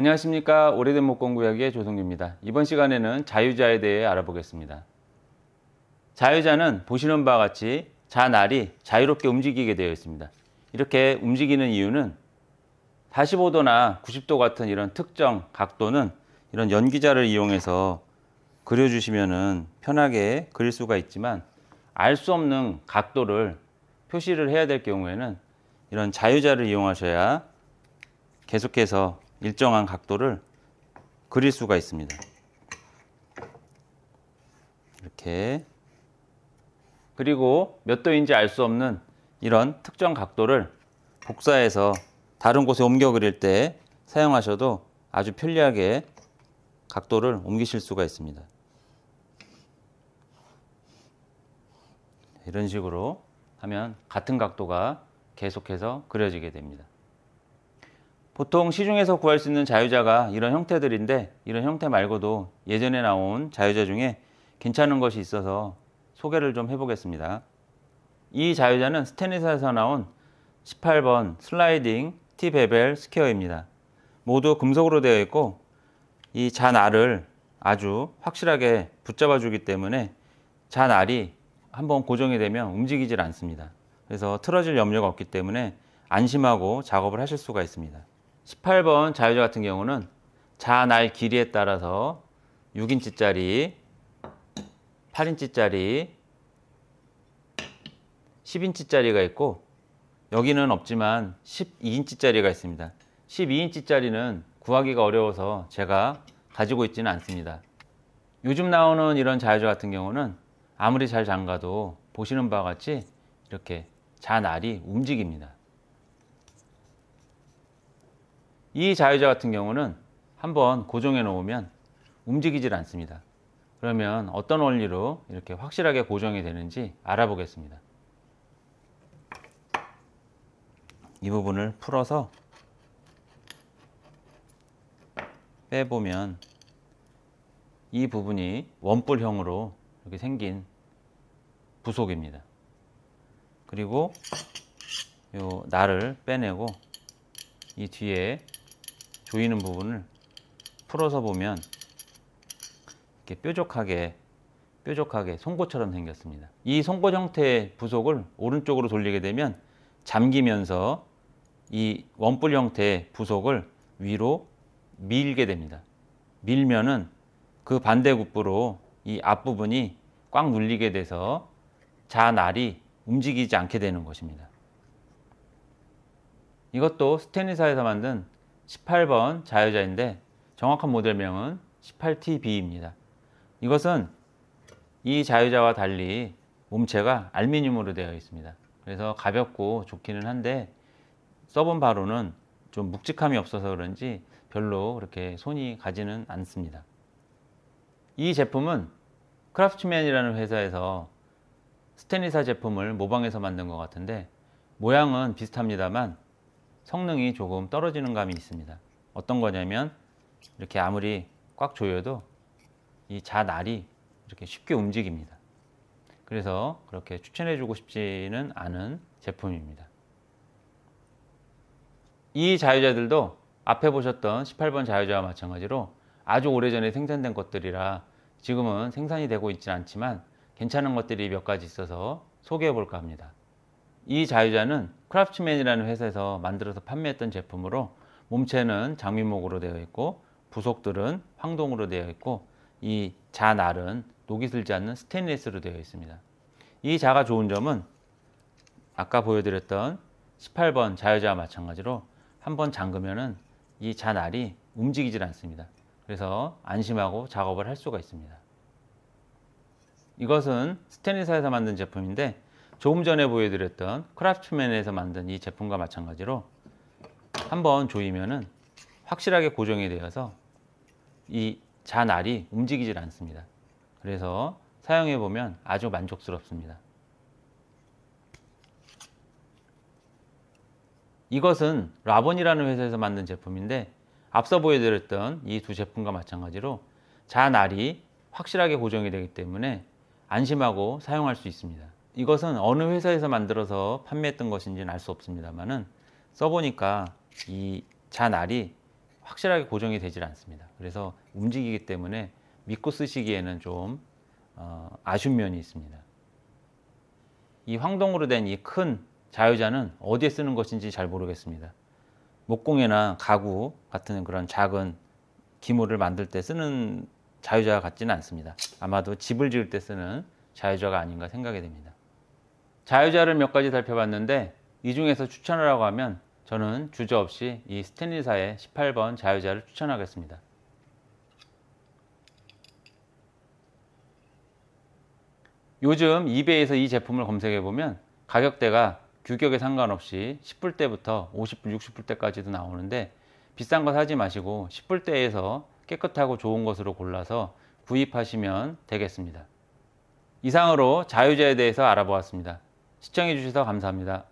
안녕하십니까 오래된 목공구역의 조성규입니다. 이번 시간에는 자유자에 대해 알아보겠습니다. 자유자는 보시는 바와 같이 자날이 자유롭게 움직이게 되어 있습니다. 이렇게 움직이는 이유는 45도나 90도 같은 이런 특정 각도는 이런 연기자를 이용해서 그려주시면 편하게 그릴 수가 있지만 알 수 없는 각도를 표시를 해야 될 경우에는 이런 자유자를 이용하셔야 계속해서 일정한 각도를 그릴 수가 있습니다. 이렇게 그리고 몇 도인지 알 수 없는 이런 특정 각도를 복사해서 다른 곳에 옮겨 그릴 때 사용하셔도 아주 편리하게 각도를 옮기실 수가 있습니다. 이런 식으로 하면 같은 각도가 계속해서 그려지게 됩니다. 보통 시중에서 구할 수 있는 자유자가 이런 형태들인데 이런 형태 말고도 예전에 나온 자유자 중에 괜찮은 것이 있어서 소개를 좀 해보겠습니다. 이 자유자는 스테니사에서 나온 18번 슬라이딩 티베벨 스퀘어입니다. 모두 금속으로 되어 있고 이 잔알을 아주 확실하게 붙잡아 주기 때문에 잔알이 한번 고정이 되면 움직이질 않습니다. 그래서 틀어질 염려가 없기 때문에 안심하고 작업을 하실 수가 있습니다. 18번 자유자 같은 경우는 자 날 길이에 따라서 6인치짜리, 8인치짜리, 10인치짜리가 있고 여기는 없지만 12인치짜리가 있습니다. 12인치짜리는 구하기가 어려워서 제가 가지고 있지는 않습니다. 요즘 나오는 이런 자유자 같은 경우는 아무리 잘 잠가도 보시는 바와 같이 이렇게 자, 날이 움직입니다. 이 자유자 같은 경우는 한번 고정해 놓으면 움직이질 않습니다. 그러면 어떤 원리로 이렇게 확실하게 고정이 되는지 알아보겠습니다. 이 부분을 풀어서 빼보면 이 부분이 원뿔형으로 이렇게 생긴 부속입니다. 그리고 요 날을 빼내고 이 뒤에 조이는 부분을 풀어서 보면 이렇게 뾰족하게 뾰족하게 송곳처럼 생겼습니다. 이 송곳 형태의 부속을 오른쪽으로 돌리게 되면 잠기면서 이 원뿔 형태의 부속을 위로 밀게 됩니다. 밀면은 그 반대굽부로 이 앞부분이 꽉 눌리게 돼서 자날이 움직이지 않게 되는 것입니다. 이것도 스테니사에서 만든 18번 자유자인데 정확한 모델명은 18TB입니다. 이것은 이 자유자와 달리 몸체가 알미늄으로 되어 있습니다. 그래서 가볍고 좋기는 한데 써본 바로는 좀 묵직함이 없어서 그런지 별로 그렇게 손이 가지는 않습니다. 이 제품은 크라프트맨이라는 회사에서 스테니사 제품을 모방해서 만든 것 같은데 모양은 비슷합니다만 성능이 조금 떨어지는 감이 있습니다. 어떤 거냐면 이렇게 아무리 꽉 조여도 이 자날이 이렇게 쉽게 움직입니다. 그래서 그렇게 추천해 주고 싶지는 않은 제품입니다. 이 자유자들도 앞에 보셨던 18번 자유자와 마찬가지로 아주 오래전에 생산된 것들이라 지금은 생산이 되고 있진 않지만 괜찮은 것들이 몇 가지 있어서 소개해 볼까 합니다. 이 자유자는 크라프트맨이라는 회사에서 만들어서 판매했던 제품으로 몸체는 장미목으로 되어 있고 부속들은 황동으로 되어 있고 이 자날은 녹이 슬지 않는 스테인리스로 되어 있습니다. 이 자가 좋은 점은 아까 보여드렸던 18번 자유자와 마찬가지로 한번 잠그면이 자날이 움직이질 않습니다. 그래서 안심하고 작업을 할 수가 있습니다. 이것은 스테인리스에서 만든 제품인데 조금 전에 보여드렸던 크라프트맨에서 만든 이 제품과 마찬가지로 한번 조이면은 확실하게 고정이 되어서 이자날이 움직이질 않습니다. 그래서 사용해 보면 아주 만족스럽습니다. 이것은 라본이라는 회사에서 만든 제품인데 앞서 보여드렸던 이 두 제품과 마찬가지로 자날이 확실하게 고정이 되기 때문에 안심하고 사용할 수 있습니다. 이것은 어느 회사에서 만들어서 판매했던 것인지는 알 수 없습니다만은 써보니까 이 자날이 확실하게 고정이 되질 않습니다. 그래서 움직이기 때문에 믿고 쓰시기에는 좀 어, 아쉬운 면이 있습니다. 이 황동으로 된 이 큰 자유자는 어디에 쓰는 것인지 잘 모르겠습니다. 목공이나 가구 같은 그런 작은 기물을 만들 때 쓰는 자유자와 같지는 않습니다. 아마도 집을 지을 때 쓰는 자유자가 아닌가 생각이 됩니다. 자유자를 몇 가지 살펴봤는데 이 중에서 추천하라고 하면 저는 주저 없이 이 스탠리사의 18번 자유자를 추천하겠습니다. 요즘 이베이에서 이 제품을 검색해보면 가격대가 규격에 상관없이 10불대부터 50불, 60불대까지도 나오는데 비싼 거 사지 마시고 10불대에서 깨끗하고 좋은 것으로 골라서 구입하시면 되겠습니다. 이상으로 자유자에 대해서 알아보았습니다. 시청해 주셔서 감사합니다.